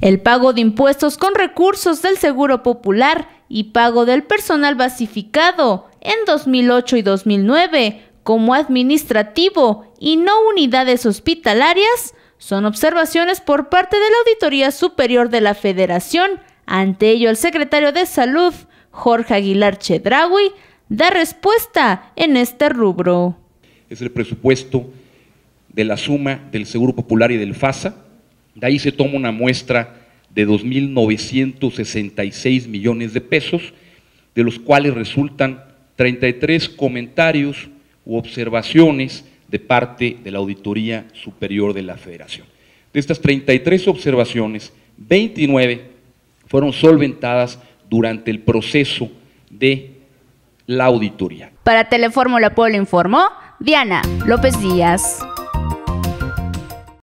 el pago de impuestos con recursos del Seguro Popular y pago del personal basificado en 2008 y 2009 como administrativo y no unidades hospitalarias son observaciones por parte de la Auditoría Superior de la Federación. Ante ello, el secretario de Salud, Jorge Aguilar Chedraui, da respuesta en este rubro. Es el presupuesto de la suma del Seguro Popular y del FASA, de ahí se toma una muestra de 2.966 millones de pesos, de los cuales resultan 33 comentarios u observaciones de parte de la Auditoría Superior de la Federación. De estas 33 observaciones, 29 fueron solventadas durante el proceso de la auditoría. Para Telefórmula Pueblo informó Diana López Díaz.